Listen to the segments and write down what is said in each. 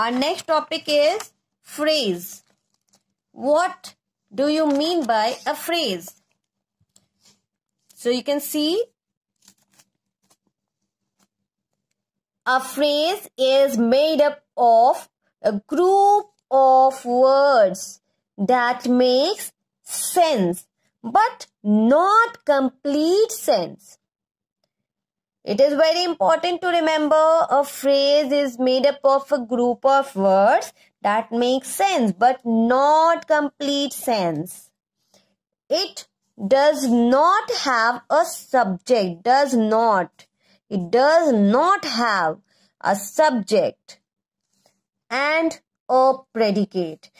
Our next topic is phrase. What do you mean by a phrase? So you can see a phrase is made up of a group of words that makes sense but not complete sense. It is very important to remember a phrase is made up of a group of words that make sense but not complete sense. It does not have a subject, does not. It does not have a subject and a predicate.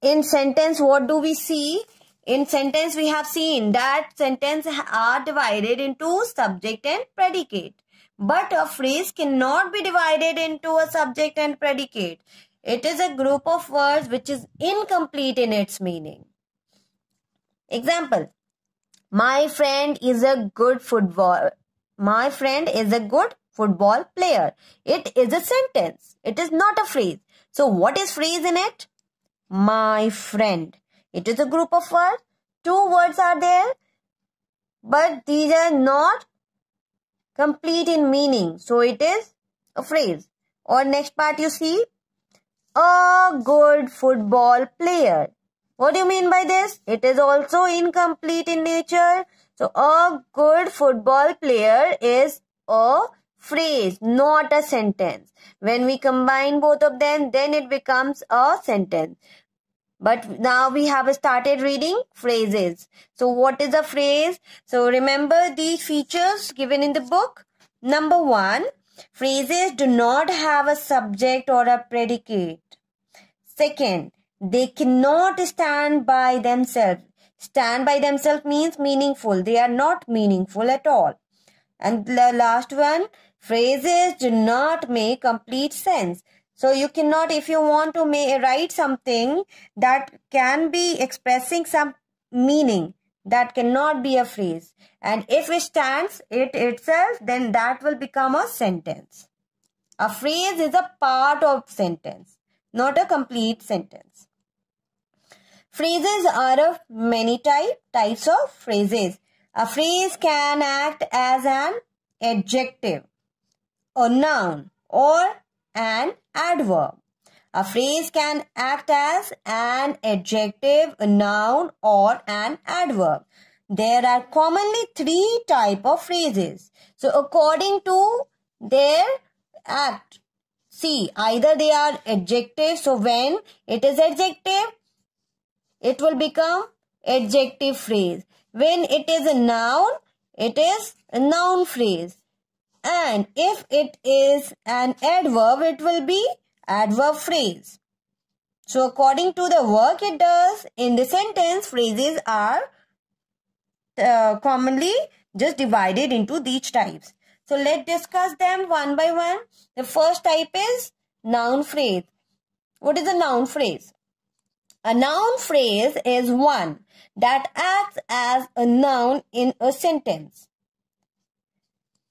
In sentence, what do we see? In sentence, we have seen that sentences are divided into subject and predicate. But a phrase cannot be divided into a subject and predicate. It is a group of words which is incomplete in its meaning. Example My friend is a good football. My friend is a good football player. It is a sentence. It is not a phrase. So, what is phrase in it? My friend. It is a group of words. Two words are there, but these are not complete in meaning. So it is a phrase. Or next part you see, a good football player. What do you mean by this? It is also incomplete in nature. So a good football player is a phrase, not a sentence. When we combine both of them, then it becomes a sentence but now we have started reading phrases so what is a phrase so remember these features given in the book number 1 phrases do not have a subject or a predicate second they cannot stand by themselves stand by themselves means meaningful they are not meaningful at all and the last one phrases do not make complete sense so you cannot, if you want to may, write something that can be expressing some meaning, that cannot be a phrase. And if it stands it itself, then that will become a sentence. A phrase is a part of sentence, not a complete sentence. Phrases are of many type, types of phrases. A phrase can act as an adjective, a noun or an adverb. A phrase can act as an adjective, a noun or an adverb. There are commonly three type of phrases. So according to their act. See, either they are adjective. So when it is adjective, it will become adjective phrase. When it is a noun, it is a noun phrase. And if it is an adverb, it will be adverb phrase. So according to the work it does in the sentence, phrases are uh, commonly just divided into these types. So let's discuss them one by one. The first type is noun phrase. What is a noun phrase? A noun phrase is one that acts as a noun in a sentence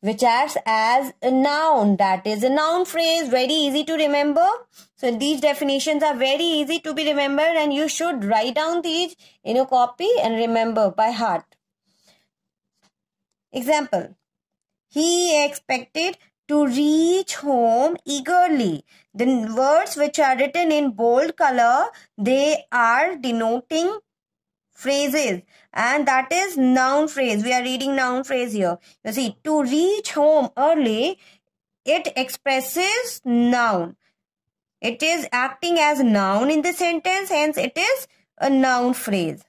which acts as a noun. That is a noun phrase, very easy to remember. So these definitions are very easy to be remembered and you should write down these in your copy and remember by heart. Example, he expected to reach home eagerly. The words which are written in bold color, they are denoting phrases and that is noun phrase we are reading noun phrase here you see to reach home early it expresses noun it is acting as noun in the sentence hence it is a noun phrase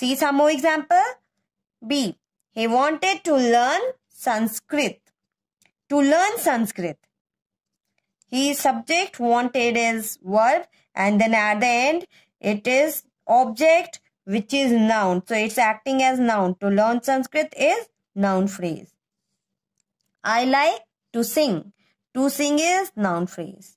see some more example b he wanted to learn sanskrit to learn sanskrit he subject wanted is verb and then at the end it is object which is noun. So it's acting as noun. To learn Sanskrit is noun phrase. I like to sing. To sing is noun phrase.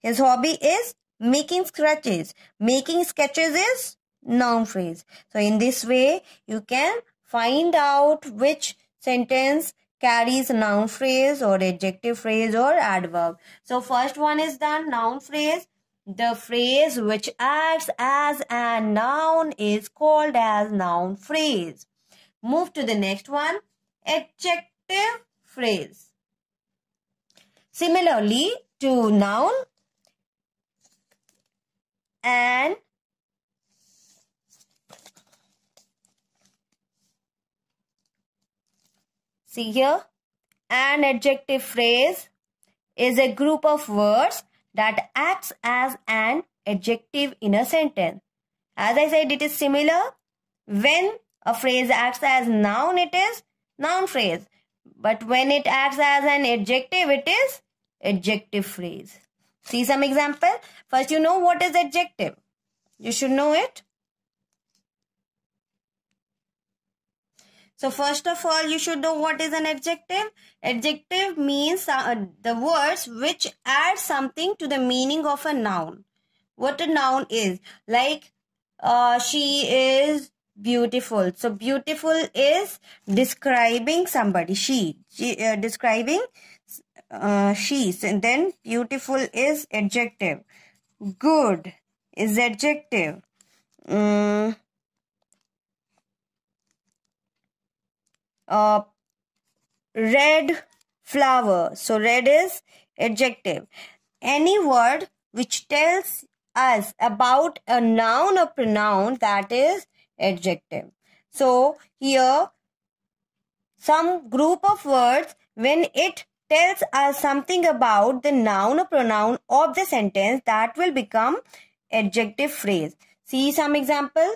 His hobby is making scratches. Making sketches is noun phrase. So in this way, you can find out which sentence carries noun phrase or adjective phrase or adverb. So first one is the noun phrase the phrase which acts as a noun is called as noun phrase. Move to the next one. Adjective phrase. Similarly to noun, and see here an adjective phrase is a group of words that acts as an adjective in a sentence. As I said, it is similar when a phrase acts as noun, it is noun phrase. But when it acts as an adjective, it is adjective phrase. See some example. First, you know what is adjective. You should know it. So first of all, you should know what is an adjective. Adjective means uh, uh, the words which add something to the meaning of a noun. What a noun is. Like, uh, she is beautiful. So beautiful is describing somebody. She, she uh, describing uh, And then beautiful is adjective. Good is adjective. Mm. uh, red flower. So, red is adjective. Any word which tells us about a noun or pronoun that is adjective. So, here some group of words when it tells us something about the noun or pronoun of the sentence that will become adjective phrase. See some example.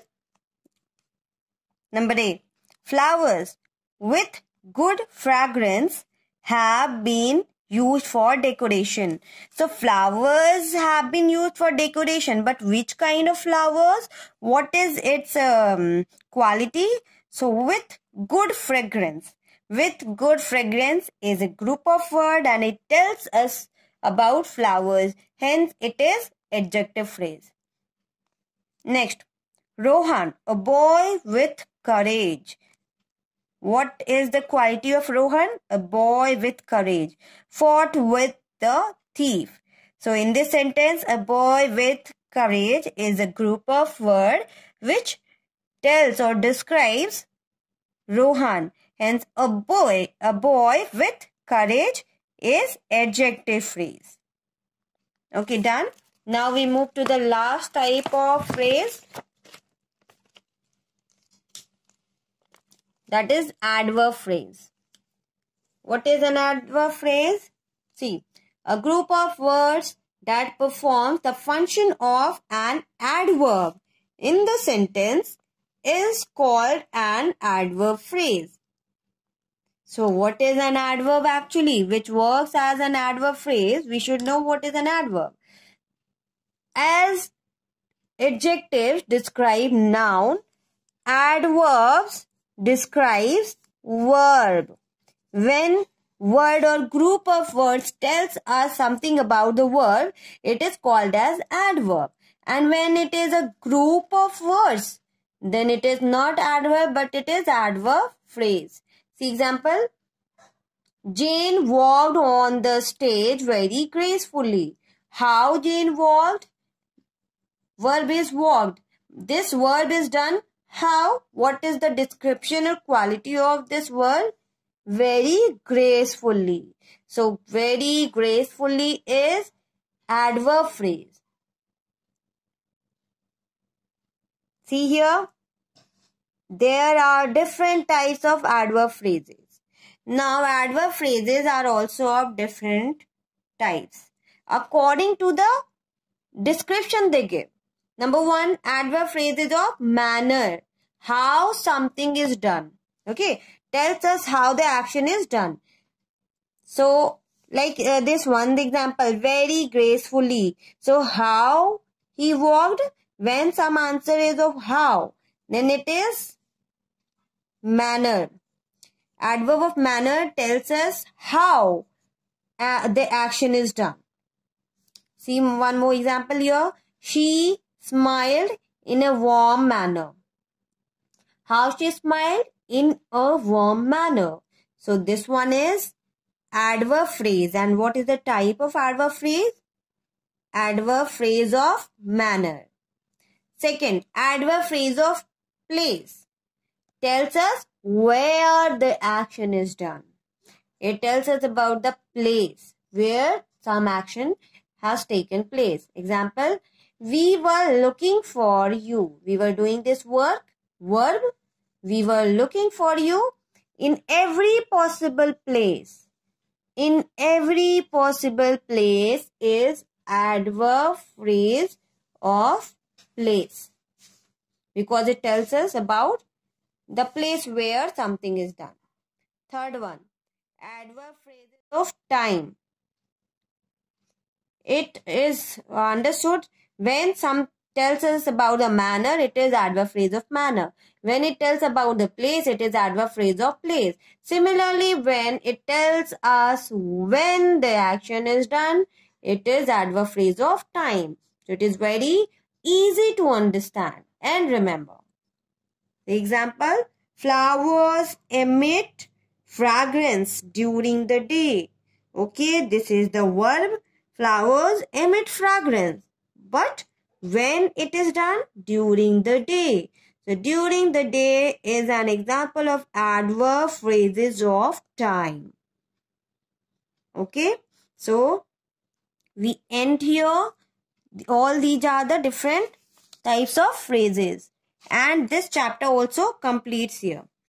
Number A. Flowers with good fragrance have been used for decoration. So flowers have been used for decoration, but which kind of flowers? What is its um, quality? So with good fragrance. With good fragrance is a group of word and it tells us about flowers. Hence it is adjective phrase. Next, Rohan, a boy with courage. What is the quality of Rohan? A boy with courage. Fought with the thief. So in this sentence, a boy with courage is a group of word which tells or describes Rohan. Hence, a boy, a boy with courage is adjective phrase. Okay, done. Now we move to the last type of phrase that is adverb phrase. What is an adverb phrase? See, a group of words that performs the function of an adverb in the sentence is called an adverb phrase. So what is an adverb actually which works as an adverb phrase? We should know what is an adverb. As adjectives describe noun, adverbs describes verb. When word or group of words tells us something about the verb, it is called as adverb. And when it is a group of words, then it is not adverb but it is adverb phrase. See example, Jane walked on the stage very gracefully. How Jane walked? Verb is walked. This verb is done how? What is the description or quality of this word? Very gracefully. So, very gracefully is adverb phrase. See here? There are different types of adverb phrases. Now, adverb phrases are also of different types according to the description they give. Number one, adverb phrases of manner. How something is done. Okay. Tells us how the action is done. So, like uh, this one example, very gracefully. So, how he walked when some answer is of how. Then it is manner. Adverb of manner tells us how uh, the action is done. See one more example here. She smiled in a warm manner. How she smiled? In a warm manner. So this one is adverb phrase. And what is the type of adverb phrase? Adverb phrase of manner. Second, adverb phrase of place tells us where the action is done. It tells us about the place where some action has taken place. Example, we were looking for you. We were doing this work, verb. We were looking for you in every possible place. In every possible place is adverb phrase of place because it tells us about the place where something is done. Third one, adverb phrase of time. It is understood when some tells us about the manner, it is adverb phrase of manner. When it tells about the place, it is adverb phrase of place. Similarly, when it tells us when the action is done, it is adverb phrase of time. So it is very easy to understand and remember. The example, flowers emit fragrance during the day. Okay, this is the verb. Flowers emit fragrance but when it is done during the day so during the day is an example of adverb phrases of time okay so we end here all these are the different types of phrases and this chapter also completes here